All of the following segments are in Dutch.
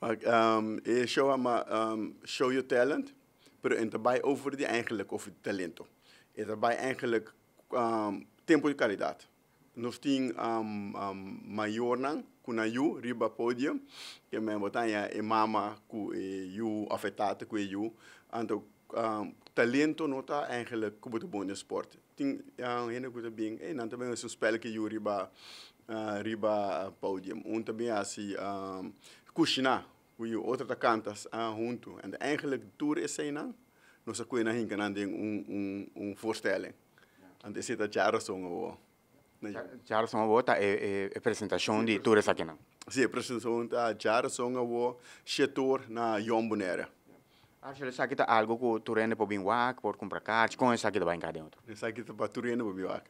Um, show, um, show your talent, pero en daarbij over die eigenlijk of talento. is daarbij eigenlijk um, tempo de kwaliteit. Nos ting um, um, maior nang, kuna riba podium, que me ya e mama ku e eh, yu afetata ku e eh, yu, anto um, talento nota eigenlijk kubo de bonde sport. Ting yang hene kuta bing, e nanta nou, ben su spel ke yu riba uh, riba podium. Un tabi si, um, kushina kui otra kantas aan ah, junto. En eigenlijk de tour is zijn dan. Nou, ze kunnen hinken aan een voorstelling. En dit zit dat jaren zongen we. Jaren zongen we, dat is presentatie die tour is aqui. Sim, apresentação da Jarasonga wo setor na Yombunera. Acho que aqui está algo que o Turene pode vir por comprar cá, com essa aqui da banca dentro. Essa aqui está para Turene pode vir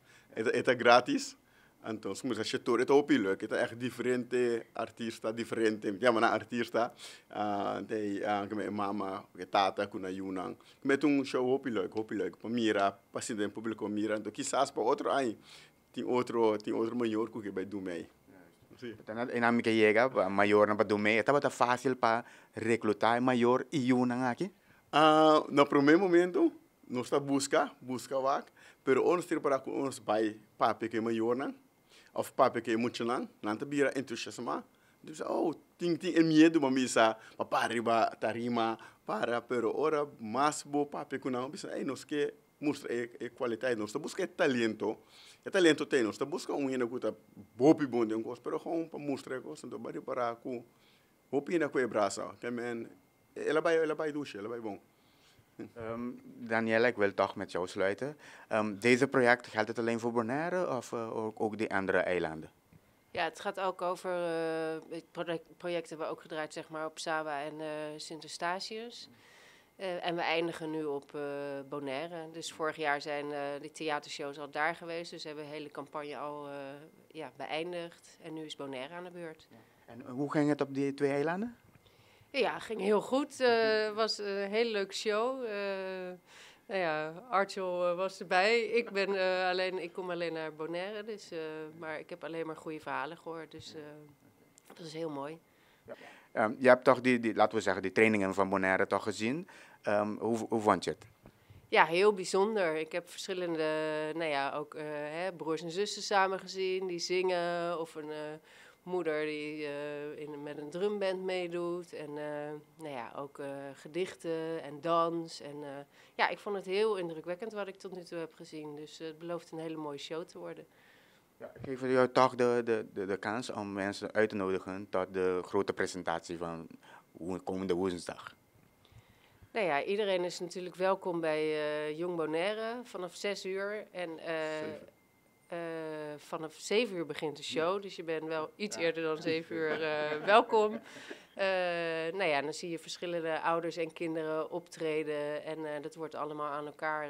É grátis então Entonces, como se todo está opilo, que está es diferente artista, diferente, ya na artista, eh, eh, de a me mama, que tata con ayunan. Me un show opilo, opilo, para mira, pasando en público mira, quizás para outro aí, tem outro, tem outro maior que vai do meio. Sí. En la que llega, mayor para do meio, estaba fácil para recrutar maior e unan aqui? Ah, eh, no primeiro momento, nós está busca, busca vac, pero onde para onde vai para pequeno maior não of papa ke mutilan nanta bira entusiasma dus oh ting ting e miedo ma misa ma pariba tarima para pero ora mas bo papa kuna bisa ei nos ke mostra e, e qualidade nós tá busca talento e talento tem nós tá busca um hino que bopi bom de um coisa pero hom para mostrar coisa então bari para ku opina com e brasa. também ela vai ela vai ducha ela vai bom Um, Danielle, ik wil toch met jou sluiten. Ehm, deze project geldt het alleen voor Bonaire of eh, ook, ook die andere eilanden? Ja, het gaat ook over uh, project, projecten we ook gedraaid zeg maar, op Saba en uh, eh, Sint-Eustatius. en we eindigen nu op Bonaire. Dus vorig jaar zijn de theatershows al daar geweest. Dus hebben we de hele campagne al ja, beëindigd. En nu is Bonaire aan de beurt. Ja. En hoe ging het op die twee eilanden? Ja, ging heel goed. Het eh, was een hele leuke show. Uh, nou ja, Archel eh, was erbij. Ik, ben, alleen, ik kom alleen naar Bonaire, dus, maar ik heb alleen maar goede verhalen gehoord. Dus dat is heel mooi. Ja. Ehm, je hebt toch die, die, laten we zeggen, die trainingen van Bonaire toch gezien. Ehm, hoe, hoe vond je het? Ja, heel bijzonder. Ik heb verschillende, nou ja, ook hè, broers en zussen samen gezien die zingen of een moeder die eh, in, met een drumband meedoet. En eh, nou ja, ook eh, gedichten en dans. En ja, ik vond het heel indrukwekkend wat ik tot nu toe heb gezien. Dus het belooft een hele mooie show te worden. Ja, geef jou toch de, de, de, de, kans om mensen uit te nodigen tot de grote presentatie van komende woensdag? Nou ja, iedereen is natuurlijk welkom bij Jong Bonaire vanaf 6 uur. En, eh, vanaf zeven uur begint de show, dus je bent wel iets eerder dan zeven uur eh, welkom. Uh, nou ja, dan zie je verschillende ouders en kinderen optreden en dat wordt allemaal aan elkaar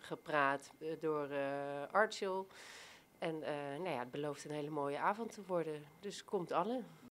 gepraat door uh, Archil. En nou ja, het belooft een hele mooie avond te worden, dus komt alle.